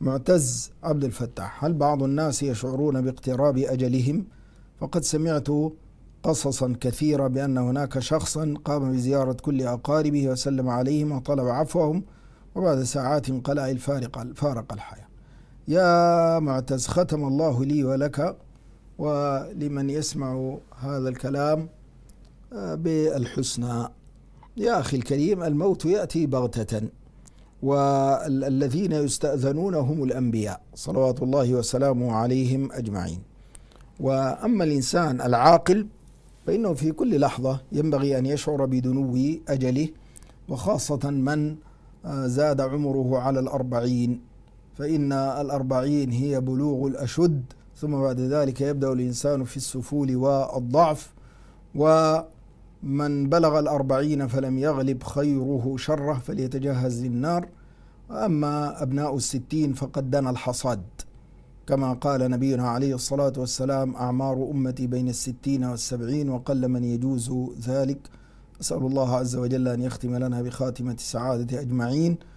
معتز عبد الفتاح هل بعض الناس يشعرون باقتراب أجلهم فقد سمعت قصصا كثيرة بأن هناك شخصا قام بزيارة كل أقاربه وسلم عليهم وطلب عفوهم وبعد ساعات قلع الفارق فارق الحياة يا معتز ختم الله لي ولك ولمن يسمع هذا الكلام آه، بالحسنى يا أخي الكريم الموت يأتي بغتة والذين يستأذنون هم الأنبياء صلوات الله وسلامه عليهم أجمعين وأما الإنسان العاقل فإنه في كل لحظة ينبغي أن يشعر بدنو أجله وخاصة من آه، زاد عمره على الأربعين فإن الأربعين هي بلوغ الأشد ثم بعد ذلك يبدأ الإنسان في السفول والضعف و من بلغ الأربعين فلم يغلب خيره شره فليتجهز للنار وأما أبناء الستين فقد دنا الحصاد كما قال نبينا عليه الصلاة والسلام أعمار أمتي بين الستين والسبعين وقل من يجوز ذلك أسأل الله عز وجل أن يختم لنا بخاتمة السعادة أجمعين